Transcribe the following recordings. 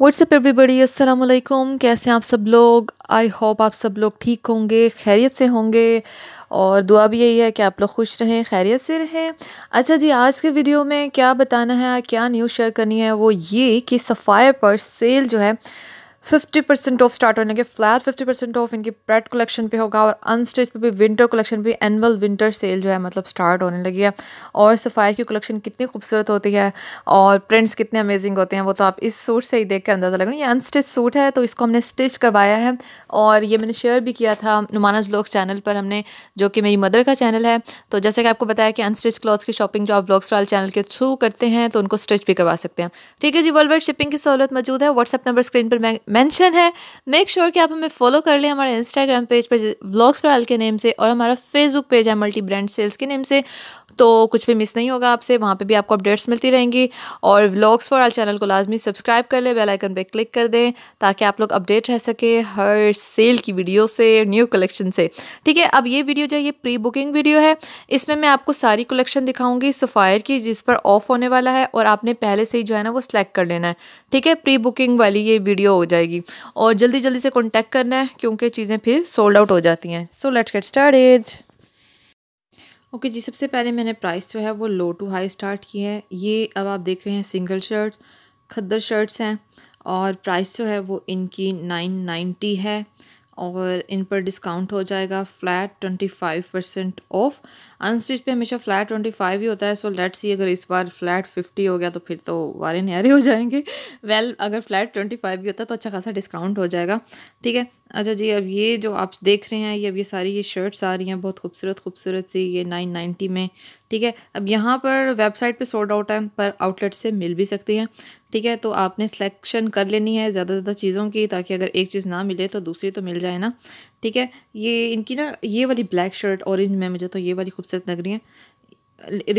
WhatsApp everybody असलकुम कैसे हैं आप सब लोग आई होप आप सब लोग ठीक होंगे खैरियत से होंगे और दुआ भी यही है कि आप लोग खुश रहें खैरियत से रहें अच्छा जी आज के वीडियो में क्या बताना है क्या न्यूज़ शेयर करनी है वो ये कि सफ़ायर पर सेल जो है फिफ्टी परसेंट ऑफ स्टार्ट होने के फ्लैट फिफ्टी परसेंट ऑफ इनकी ब्रेड कलेक्शन पे होगा और अनस्टिच पे भी विंटर कलेक्शन भी एनअल विंटर सेल जो है मतलब स्टार्ट होने लगी है और सफ़ायर की कलेक्शन कितनी खूबसूरत होती है और प्रिंट्स कितने अमेजिंग होते हैं वो तो आप इस सूट से ही देख कर अंदाज़ा लग ये अनस्टिच सूट है तो इसको हमने स्टिच करवाया है और ये मैंने शेयर भी किया था नुमाना ब्लॉग्स चैनल पर हमने जो कि मेरी मदर का चैनल है तो जैसे कि आपको बताया कि अनस्टिच क्लॉथ्स की शॉपिंग जो आप ब्लॉग्स वाले चैनल के थ्रू करते हैं तो उनको स्टिच भी करवा सकते हैं ठीक है जी वर्ल्ड वाइड शिपिंग की सहूलत मौजूद है व्हाट्सअप नंबर स्क्रीन पर मैं मेंशन है मेक श्योर sure कि आप हमें फॉलो कर लें हमारे इंस्टाग्राम पेज पर ब्लॉग्स पर के नेम से और हमारा फेसबुक पेज है मल्टी ब्रांड सेल्स के नेम से तो कुछ भी मिस नहीं होगा आपसे वहाँ पे भी आपको अपडेट्स मिलती रहेंगी और व्लॉग्स फॉर आल चैनल को लाजमी सब्सक्राइब कर लें बेल आइकन पे क्लिक कर दें ताकि आप लोग अपडेट रह सके हर सेल की वीडियो से न्यू कलेक्शन से ठीक है अब ये वीडियो जो ये प्री बुकिंग वीडियो है इसमें मैं आपको सारी कलेक्शन दिखाऊंगी सफ़ायर की जिस पर ऑफ होने वाला है और आपने पहले से ही जो है ना वो सिलेक्ट कर लेना है ठीक है प्री बुकिंग वाली ये वीडियो हो जाएगी और जल्दी जल्दी से कॉन्टैक्ट करना है क्योंकि चीज़ें फिर सोल्ड आउट हो जाती हैं so let's get as okay जी सबसे पहले मैंने प्राइस जो है वो लो टू हाई स्टार्ट की है ये अब आप देख रहे हैं सिंगल शर्ट्स खद्दर शर्ट्स हैं और प्राइस जो है वो इनकी नाइन नाइन्टी है और इन पर डिस्काउंट हो जाएगा flat twenty five percent off unstitch पे हमेशा फ्लैट ट्वेंटी फाइव ही होता है सो लेट्स सी अगर इस बार फ्लैट फिफ्टी हो गया तो फिर तो वारे न्यारे हो जाएंगे वेल well, अगर फ्लैट ट्वेंटी फाइव भी होता है तो अच्छा खासा डिस्काउंट हो जाएगा ठीक है अच्छा जी अब ये जो आप देख रहे हैं ये अब ये सारी ये शर्ट्स आ रही हैं बहुत खूबसूरत खूबसूरत सी ये नाइन नाइन्टी में ठीक है अब यहाँ पर वेबसाइट पे सोल्ड आउट है पर आउटलेट से मिल भी सकती हैं ठीक है तो आपने सिलेक्शन कर लेनी है ज़्यादा ज़्यादा चीज़ों की ताकि अगर एक चीज़ ना मिले तो दूसरी तो मिल जाए ना ठीक है ये इनकी ना ये वाली ब्लैक शर्ट औरेंज में मुझे तो ये वाली खूबसूरत लग रही है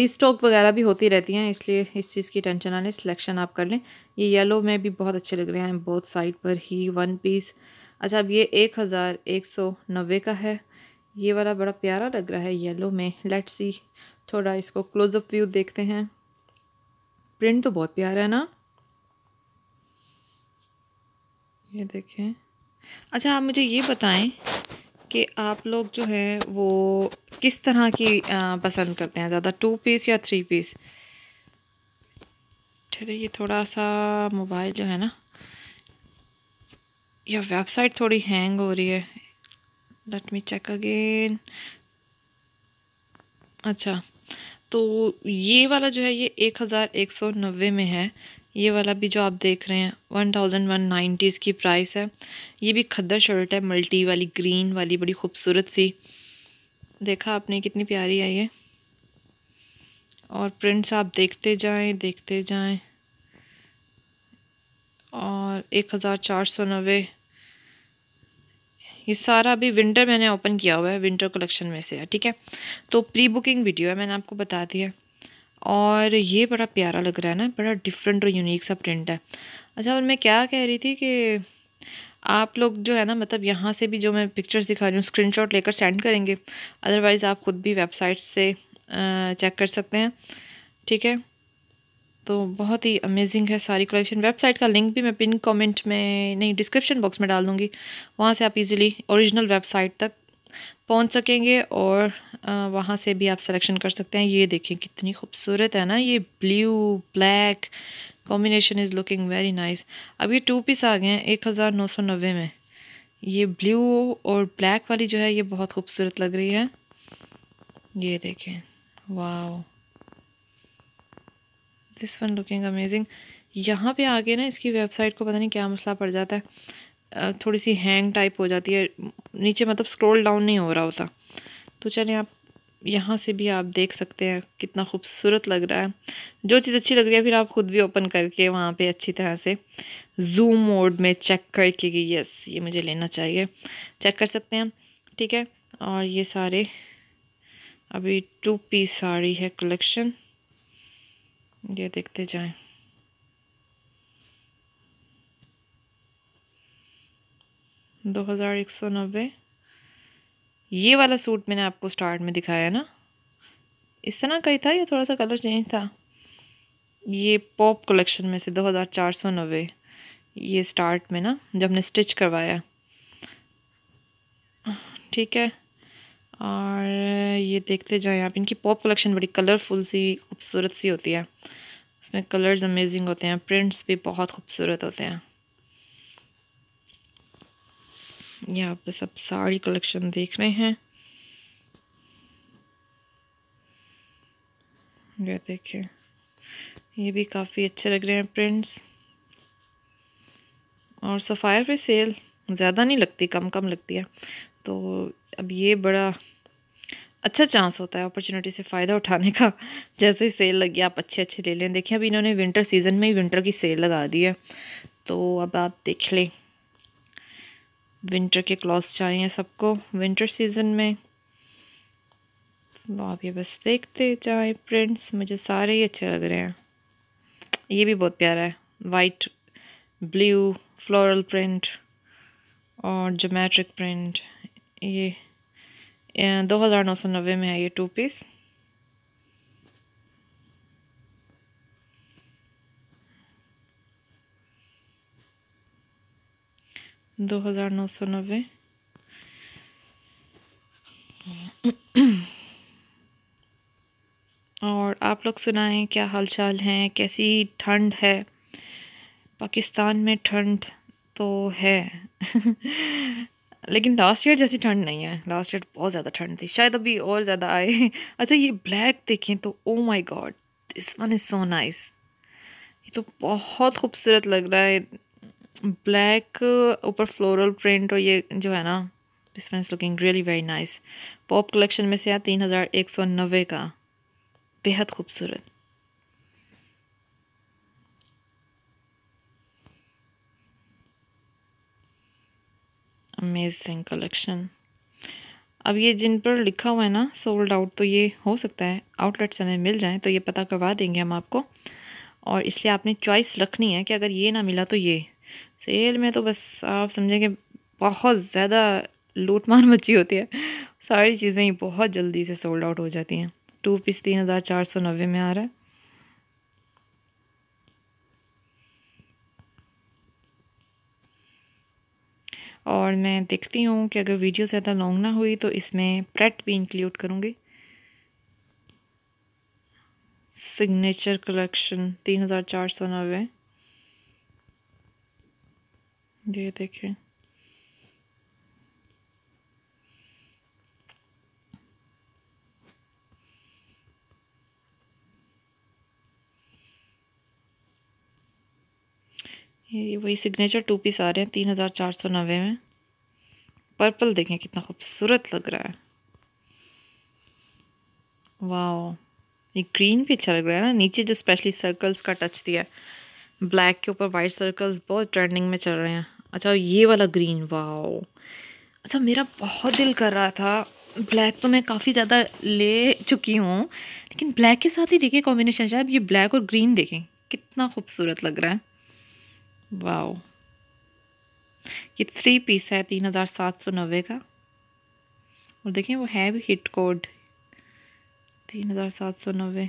रीस्टॉक वगैरह भी होती रहती हैं इसलिए इस चीज़ की टेंशन ना लें सिलेक्शन आप कर लें ये येलो में भी बहुत अच्छे लग रहे हैं बहुत साइड पर ही वन पीस अच्छा अब ये एक हज़ार एक सौ नब्बे का है ये वाला बड़ा प्यारा लग रहा है येलो में लेट सी थोड़ा इसको क्लोजअप व्यू देखते हैं प्रिंट तो बहुत प्यारा है ना ये देखें अच्छा आप मुझे ये बताएं कि आप लोग जो है वो किस तरह की पसंद करते हैं ज़्यादा टू पीस या थ्री पीस ठीक है ये थोड़ा सा मोबाइल जो है ना या वेबसाइट थोड़ी हैंग हो रही है लेट मी चेक अगेन अच्छा तो ये वाला जो है ये एक हज़ार एक सौ नब्बे में है ये वाला भी जो आप देख रहे हैं वन थाउजेंड वन नाइन्टीज़ की प्राइस है ये भी खद्दर शर्ट है मल्टी वाली ग्रीन वाली बड़ी खूबसूरत सी देखा आपने कितनी प्यारी है ये और प्रिंट्स आप देखते जाएं देखते जाएं और एक हज़ार चार सौ नब्बे ये सारा अभी विंटर मैंने ओपन किया हुआ है विंटर कलेक्शन में से है ठीक है तो प्री बुकिंग वीडियो है मैंने आपको बता दिया और ये बड़ा प्यारा लग रहा है ना बड़ा डिफरेंट और यूनिक सा प्रिंट है अच्छा और मैं क्या कह रही थी कि आप लोग जो है ना मतलब यहाँ से भी जो मैं पिक्चर्स दिखा रही हूँ स्क्रीनशॉट लेकर सेंड करेंगे अदरवाइज़ आप ख़ुद भी वेबसाइट से चेक कर सकते हैं ठीक है तो बहुत ही अमेजिंग है सारी कलेक्शन वेबसाइट का लिंक भी मैं पिन कमेंट में नहीं डिस्क्रिप्शन बॉक्स में डाल दूँगी वहाँ से आप इजीली ओरिजिनल वेबसाइट तक पहुँच सकेंगे और वहाँ से भी आप सिलेक्शन कर सकते हैं ये देखें कितनी खूबसूरत है ना ये blue black combination is looking very nice अब ये टू पीस आ गए हैं एक हज़ार नौ सौ नब्बे में ये ब्लू और ब्लैक वाली जो है ये बहुत खूबसूरत लग रही है ये देखें वाह दिस वन लुकिंग अमेजिंग यहाँ पे आके ना इसकी वेबसाइट को पता नहीं क्या मसला पड़ जाता है थोड़ी सी हैंग टाइप हो जाती है नीचे मतलब स्क्रॉल डाउन नहीं हो रहा होता तो चलिए आप यहाँ से भी आप देख सकते हैं कितना खूबसूरत लग रहा है जो चीज़ अच्छी लग रही है फिर आप ख़ुद भी ओपन करके वहाँ पे अच्छी तरह से जूम मोड में चेक करके कि यस ये मुझे लेना चाहिए चेक कर सकते हैं ठीक है और ये सारे अभी टू पीस साड़ी है कलेक्शन ये देखते जाएं दो हज़ार एक सौ नब्बे ये वाला सूट मैंने आपको स्टार्ट में दिखाया ना इस तरह का ही था या थोड़ा सा कलर चेंज था ये पॉप कलेक्शन में से दो हज़ार चार सौ नब्बे ये स्टार्ट में ना जब हमने स्टिच करवाया ठीक है और ये देखते जाएं आप इनकी पॉप कलेक्शन बड़ी कलरफुल सी खूबसूरत सी होती है इसमें कलर्स अमेजिंग होते हैं प्रिंट्स भी बहुत खूबसूरत होते हैं यहाँ आप सब साड़ी कलेक्शन देख रहे हैं ये देखिए ये भी काफ़ी अच्छे लग रहे हैं प्रिंट्स और सफ़ायर पे सेल ज़्यादा नहीं लगती कम कम लगती है तो अब ये बड़ा अच्छा चांस होता है अपॉर्चुनिटी से फ़ायदा उठाने का जैसे ही सेल लगी आप अच्छे अच्छे ले लें देखें अब इन्होंने विंटर सीज़न में ही विंटर की सेल लगा दी है तो अब आप देख लें विंटर के क्लॉथ्स चाहिए सबको विंटर सीज़न में तो आप ये बस देखते जाएँ प्रिंट्स मुझे सारे ही अच्छे लग रहे हैं ये भी बहुत प्यारा है वाइट ब्लू फ्लोरल प्रिंट और जोमेट्रिक प्रिंट ये दो हज़ार नौ सौ नब्बे में है ये टू पीस दो हज़ार नौ सौ नब्बे और आप लोग सुनाएं क्या हालचाल हैं कैसी ठंड है पाकिस्तान में ठंड तो है लेकिन लास्ट ईयर जैसी ठंड नहीं है लास्ट ईयर बहुत ज़्यादा ठंड थी शायद अभी और ज़्यादा आए अच्छा ये ब्लैक देखें तो oh my god this one is so nice ये तो बहुत खूबसूरत लग रहा है ब्लैक ऊपर फ्लोरल प्रिंट और ये जो है ना this one is looking really very nice pop collection में से है तीन हज़ार एक सौ नब्बे का बेहद खूबसूरत अमेजिंग कलेक्शन अब ये जिन पर लिखा हुआ है ना सोल्ड आउट तो ये हो सकता है से हमें मिल जाए तो ये पता करवा देंगे हम आपको और इसलिए आपने चॉइस रखनी है कि अगर ये ना मिला तो ये सेल में तो बस आप समझेंगे बहुत ज़्यादा लूट मार मची होती है सारी चीज़ें ही बहुत जल्दी से सोल्ड आउट हो जाती हैं टू पीस तीन हज़ार चार सौ नब्बे में आ रहा है और मैं देखती हूँ कि अगर वीडियो ज़्यादा लॉन्ग ना हुई तो इसमें प्रेट भी इंक्लूड करूँगी सिग्नेचर कलेक्शन तीन हज़ार चार सौ नब्बे ये देखें ये वही सिग्नेचर टू पीस आ रहे हैं तीन हज़ार चार सौ नब्बे में पर्पल देखें कितना खूबसूरत लग रहा है वाओ ये ग्रीन भी अच्छा लग रहा है ना नीचे जो स्पेशली सर्कल्स का टच दिया है ब्लैक के ऊपर वाइट सर्कल्स बहुत ट्रेंडिंग में चल रहे हैं अच्छा ये वाला ग्रीन वाओ अच्छा मेरा बहुत दिल कर रहा था ब्लैक तो मैं काफ़ी ज़्यादा ले चुकी हूँ लेकिन ब्लैक के साथ ही देखिए कॉम्बिनेशन शायद ये ब्लैक और ग्रीन देखें कितना खूबसूरत लग रहा है वाओ ये थ्री पीस है तीन हज़ार सात सौ नब्बे का और देखें वो है भी हिट कोड तीन हज़ार सात सौ नब्बे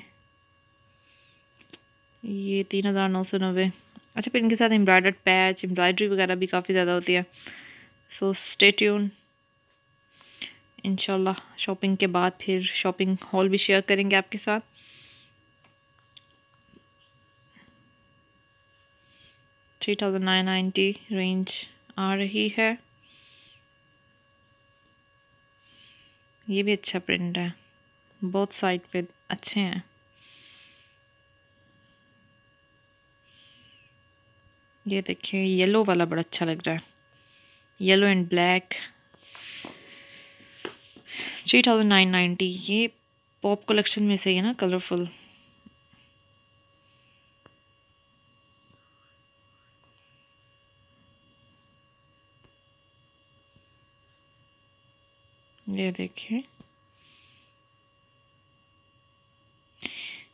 ये तीन हज़ार नौ सौ नब्बे अच्छा फिर इनके साथ एम्ब्रॉयडर्ड पैच एम्ब्रॉयडरी वगैरह भी काफ़ी ज़्यादा होती है so stay tune in shopping के बाद फिर शॉपिंग हॉल भी शेयर करेंगे आपके साथ three thousand nine ninety range आ रही है ये भी अच्छा प्रिंट है बहुत साइड पे अच्छे हैं ये देखिए येलो वाला बड़ा अच्छा लग रहा है yellow and black three thousand nine ninety ये पॉप कलेक्शन में से ही है ना कलरफुल ये देखिए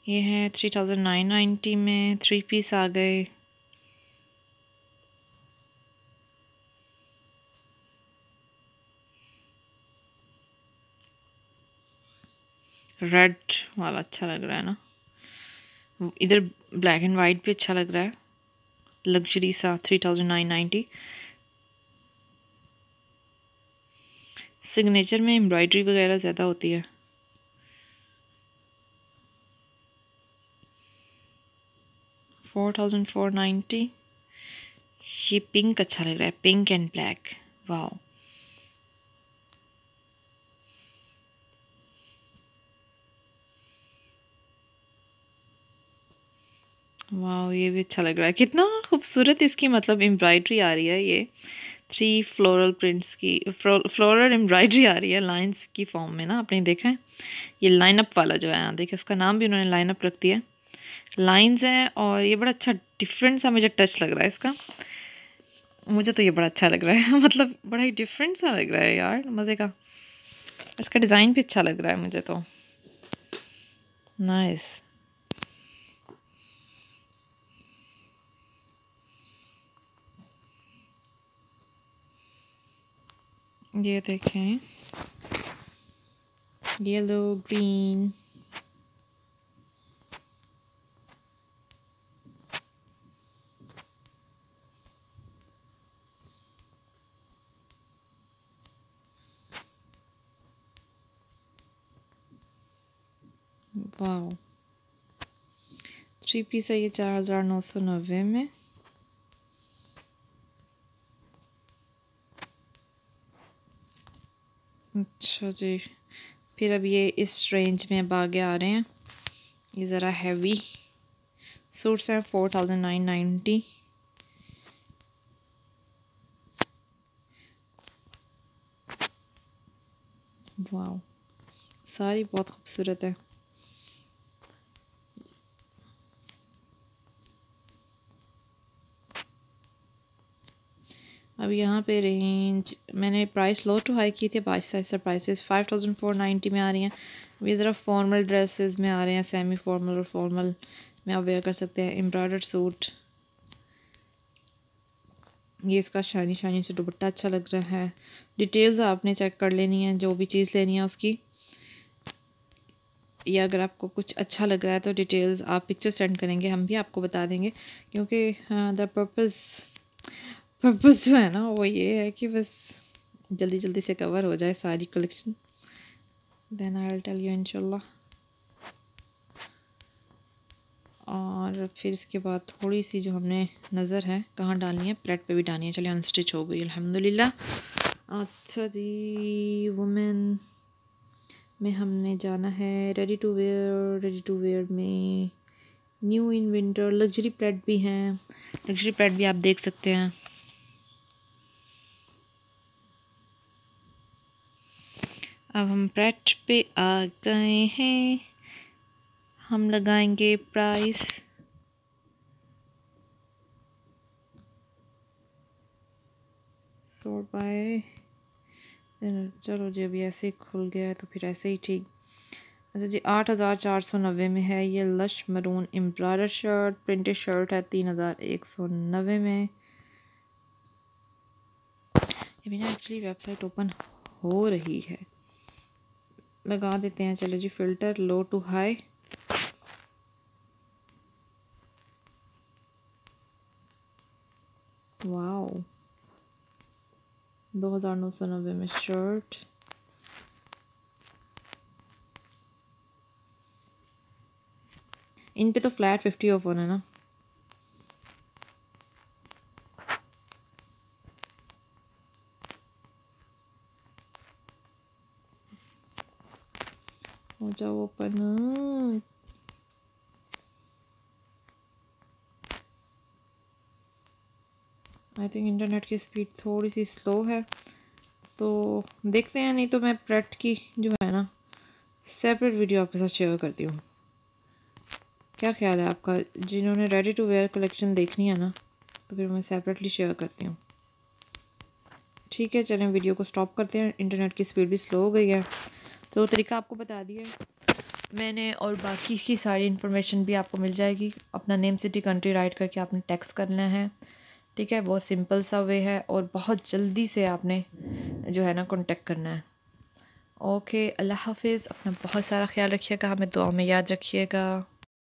ये है थ्री थाउजेंड नाइन नाइन्टी में थ्री पीस आ गए रेड वाला अच्छा लग रहा है ना इधर ब्लैक एंड वाइट भी अच्छा लग रहा है लग्जरी सा three thousand nine ninety signature में एम्ब्रॉयडरी वगैरह ज़्यादा होती है फोर थाउजेंड फोर नाइन्टी ये पिंक अच्छा लग रहा है पिंक एंड ब्लैक वाओ वाह ये भी अच्छा लग रहा है कितना खूबसूरत इसकी मतलब एम्ब्रॉयड्री आ रही है ये फोर थ्री फ्लोरल प्रिंट्स की फ्लोरल एम्ब्रॉयडरी आ रही है लाइंस की फॉर्म में ना आपने देखा है ये लाइनअप वाला जो है यहाँ देखिए इसका नाम भी उन्होंने लाइनअप रख दिया लाइंस हैं और ये बड़ा अच्छा डिफरेंट सा मुझे टच लग रहा है इसका मुझे तो ये बड़ा अच्छा लग रहा है मतलब बड़ा ही डिफरेंट सा लग रहा है यार मज़े का इसका डिज़ाइन भी अच्छा लग रहा है मुझे तो नाइस nice. ये देखें yellow green wow three piece है ये चार हज़ार नौ सौ नब्बे में अच्छा जी फिर अब ये इस रेंज में अब आगे आ रहे हैं ये ज़रा हैवी सूट्स हैं फोर थाउजेंड नाइन नाइन्टी वाह सारी बहुत खूबसूरत है अब यहाँ पे रेंज मैंने प्राइस लो टू हाई की थी अब आहिस्ता आहिस्ता price five thousand four ninety में आ रही हैं अब ये ज़रा फॉर्मल ड्रेसेस में आ रहे हैं सेमी फॉर्मल और फॉर्मल में आप वेयर कर सकते हैं एम्ब्रॉयडर सूट ये इसका शाइनी शाइनी से दुपट्टा अच्छा लग रहा है डिटेल्स आपने चेक कर लेनी है जो भी चीज़ लेनी है उसकी या अगर आपको कुछ अच्छा लग रहा है तो डिटेल्स आप पिक्चर सेंड करेंगे हम भी आपको बता देंगे क्योंकि द हाँ, पर्पज़ पर्पज़ जो है ना वो ये है कि बस जल्दी जल्दी से कवर हो जाए सारी collection then I will tell you इनशा और फिर इसके बाद थोड़ी सी जो हमने नज़र है कहाँ डालनी है प्लेट पे भी डालनी है चलिए अनस्टिच हो गई अल्हम्दुलिल्लाह अच्छा जी वुमेन में हमने जाना है ready to wear ready to wear में new in winter luxury pret भी हैं लग्जरी प्लेट भी आप देख सकते हैं अब हम ब्रेड पे आ गए हैं हम लगाएंगे प्राइस सौ बाय चलो जी अभी ऐसे ही खुल गया है तो फिर ऐसे ही ठीक अच्छा जी आठ हज़ार चार सौ नब्बे में है ये lush maroon embroider shirt printed shirt है तीन हज़ार एक सौ नब्बे में ये ना एक्चुअली वेबसाइट ओपन हो रही है लगा देते हैं चलो जी filter low to high wow दो हज़ार नौ सौ नब्बे में शर्ट इन पे तो फ्लैट फिफ्टी ऑफ होना है ना आई थिंक इंटरनेट की स्पीड थोड़ी सी स्लो है तो देखते हैं नहीं तो मैं प्रेट की जो है ना सेपरेट वीडियो आपके साथ शेयर करती हूँ क्या ख्याल है आपका जिन्होंने रेडी टू वेयर कलेक्शन देखनी है ना तो फिर मैं सेपरेटली शेयर करती हूँ ठीक है चलें वीडियो को स्टॉप करते हैं इंटरनेट की स्पीड भी स्लो हो गई है तो तरीका आपको बता दिया मैंने और बाकी की सारी इन्फॉर्मेशन भी आपको मिल जाएगी अपना नेम सिटी कंट्री राइट करके आपने टैक्स करना है ठीक है बहुत सिंपल सा वे है और बहुत जल्दी से आपने जो है ना कॉन्टेक्ट करना है ओके अल्लाह हाफिज़ अपना बहुत सारा ख्याल रखिएगा हमें दुआ में याद रखिएगा